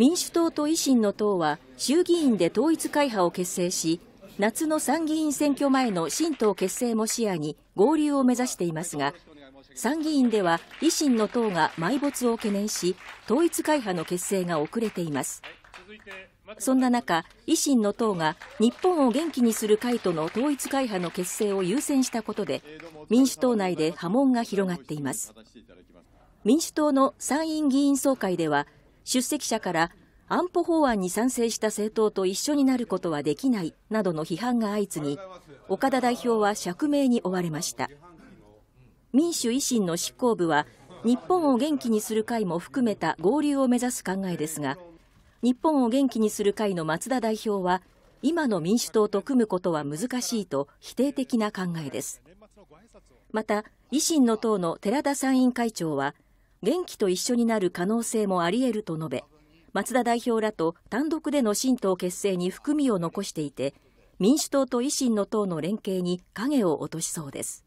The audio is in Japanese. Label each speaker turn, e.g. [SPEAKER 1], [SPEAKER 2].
[SPEAKER 1] 民主党と維新の党は衆議院で統一会派を結成し夏の参議院選挙前の新党結成も視野に合流を目指していますが参議院では維新の党が埋没を懸念し統一会派の結成が遅れていますそんな中維新の党が日本を元気にする会との統一会派の結成を優先したことで民主党内で波紋が広がっています民主党の参院議員総会では出席者から安保法案に賛成した政党と一緒になることはできないなどの批判が相次ぎ岡田代表は釈明に追われました民主維新の執行部は日本を元気にする会も含めた合流を目指す考えですが日本を元気にする会の松田代表は今の民主党と組むことは難しいと否定的な考えですまた維新の党の寺田参院会長は元気と一緒になる可能性もあり得ると述べ松田代表らと単独での新党結成に含みを残していて民主党と維新の党の連携に影を落としそうです。